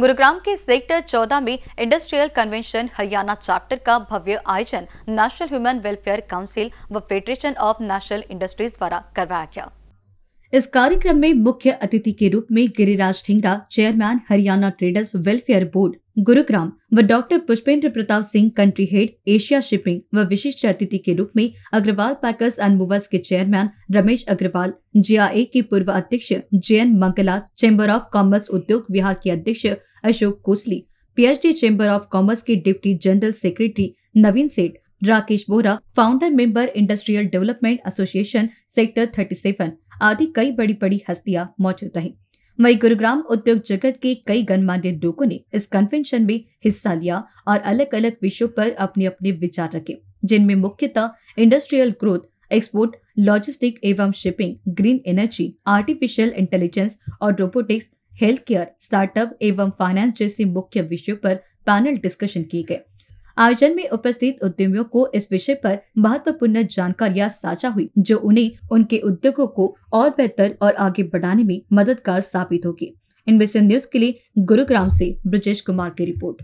गुरुग्राम के सेक्टर 14 में industrial convention Haryana chapter का भव्य आयोजन नेशनल ह्यूमन वेलफेयर काउंसिल व फेडरेशन ऑफ नेशनल इंडस्ट्रीज द्वारा करवाया गया इस कार्यक्रम में मुख्य अतिथि के रूप में Giriraj Dhingra chairman Haryana traders welfare board Gurugram व doctor Pushpendra Pratap Singh country head Asia shipping व विशिष्ट अतिथि के रूप में अग्रवाल पैकर्स एंड मूवर्स के चेयरमैन रमेश अग्रवाल जीआईए के पूर्व अध्यक्ष J N Mangla chamber of commerce Udyog Vihar के अध्यक्ष Ashok Kosli PhD chamber of commerce के deputy general secretary Naveen Seth Rakesh Bora founder member industrial development association sector 37 आदि कई बड़ी बड़ी हस्तियां मौजूद रही वही गुरुग्राम उद्योग जगत के कई गणमान्य लोगों ने इस कन्वेंशन में हिस्सा लिया और अलग अलग विषयों पर अपने अपने विचार रखे जिनमें मुख्यतः इंडस्ट्रियल ग्रोथ एक्सपोर्ट लॉजिस्टिक एवं shipping green energy artificial intelligence और रोबोटिक्स हेल्थ केयर स्टार्टअप एवं फाइनेंस जैसे मुख्य विषयों पर पैनल डिस्कशन किए गए आयोजन में उपस्थित उद्यमियों को इस विषय पर महत्वपूर्ण जानकारियां साझा हुई जो उन्हें उनके उद्योगों को और बेहतर और आगे बढ़ाने में मददगार साबित होगी इन न्यूज के लिए गुरुग्राम से ब्रजेश कुमार की रिपोर्ट